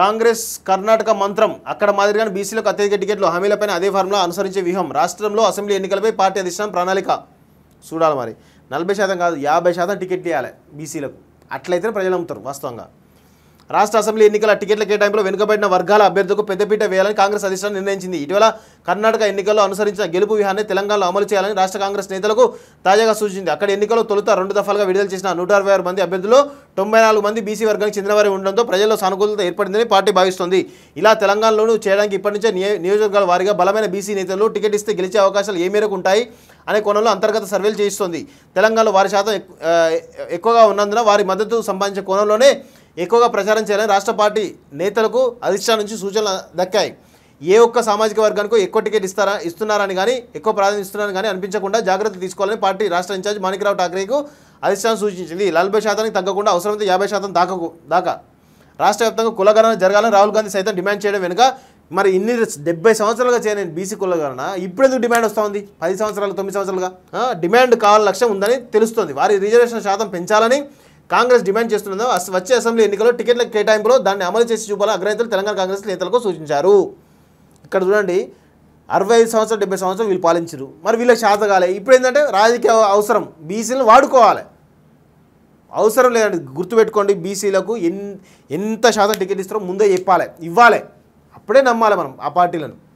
కాంగ్రెస్ కర్ణాటక మంత్రం అక్కడ మాదిరిగానే బీసీలకు అత్యధిక టికెట్లు హామీలపైన అదే ఫార్ములా అనుసరించే వ్యూహం రాష్ట్రంలో అసెంబ్లీ ఎన్నికలపై పార్టీ అధిష్టానం ప్రణాళిక చూడాలి మరి నలభై శాతం కాదు యాభై శాతం టికెట్లు ఇవ్వాలి బీసీలకు అట్లయితేనే ప్రజలు అమ్ముతారు వాస్తవంగా రాష్ట్ర అసెంబ్లీ ఎన్నికల టికెట్ల కేటాయింపులో వెనుకబడిన వర్గాల అభ్యర్థులకు పెద్దపీట వేయాలని కాంగ్రెస్ అధిష్టానం నిర్ణయించింది ఇటీవల కర్ణాటక ఎన్నికల్లో అనుసరించిన గెలుపు వ్యూహాన్ని తెలంగాణలో అమలు చేయాలని రాష్ట్ర కాంగ్రెస్ నేతలకు తాజాగా సూచించింది అక్కడ ఎన్నికల్లో తొలుత రెండు దఫాలుగా విడుదల చేసిన నూట మంది అభ్యర్థుల్లో తొంభై మంది బీసీ వర్గానికి చెందినవారే ఉండడంతో ప్రజల్లో సానుకూలత ఏర్పడిందని పార్టీ భావిస్తోంది ఇలా తెలంగాణలోనూ చేయడానికి ఇప్పటి నుంచే నియోజకవర్గాల వారిగా బలమైన బీసీ నేతలు టికెట్ ఇస్తే గెలిచే అవకాశాలు ఏ మేరకు ఉంటాయి అనే కోణంలో అంతర్గత సర్వేలు చేయిస్తోంది తెలంగాణలో వారి శాతం ఎక్కువగా ఉన్నందున వారి మద్దతు సంపాదించే కోణంలోనే ఎక్కువగా ప్రచారం చేయాలని రాష్ట్ర పార్టీ నేతలకు అధిష్టానం నుంచి సూచనలు దక్కాయి ఏ ఒక్క సామాజిక వర్గానికి ఎక్కువ టికెట్ ఇస్తారా ఇస్తున్నారని కానీ ఎక్కువ ప్రాధాన్యత ఇస్తున్నారని కానీ అనిపించకుండా జాగ్రత్త తీసుకోవాలని పార్టీ రాష్ట్ర ఇన్ఛార్జ్ మాణికరావు ఠాకరేకు అధిష్టానం సూచించింది నలభై శాతానికి తగ్గకుండా అవసరమైతే యాభై శాతం దాకకు దాకా రాష్ట్ర వ్యాప్తంగా కులగణన జరగాలని రాహుల్ గాంధీ సైతం డిమాండ్ చేయడం వెనుక మరి ఇన్ని డెబ్బై సంవత్సరాలుగా చేయలేని బీసీ కులగణన ఇప్పుడు ఎందుకు డిమాండ్ వస్తుంది పది సంవత్సరాలు తొమ్మిది సంవత్సరాలుగా డిమాండ్ కావాల లక్ష్యం ఉందని తెలుస్తుంది వారి రిజర్వేషన్ శాతం పెంచాలని కాంగ్రెస్ డిమాండ్ చేస్తుందో వచ్చే అసెంబ్లీ ఎన్నికల్లో టికెట్ల కేటాయింపులో దాన్ని అమలు చేసి చూపాలని అగ్రనేతలు తెలంగాణ కాంగ్రెస్ నేతలకు సూచించారు ఇక్కడ చూడండి అరవై ఐదు సంవత్సరాలు డెబ్బై సంవత్సరాలు వీళ్ళు పాలించరు మరి వీళ్ళకి శాత కాలే ఇప్పుడు ఏంటంటే రాజకీయ అవసరం బీసీలను వాడుకోవాలి అవసరం లేదండి గుర్తుపెట్టుకోండి బీసీలకు ఎంత శాతం టికెట్ ఇస్తారో ముందే చెప్పాలి ఇవ్వాలి అప్పుడే నమ్మాలి మనం ఆ పార్టీలను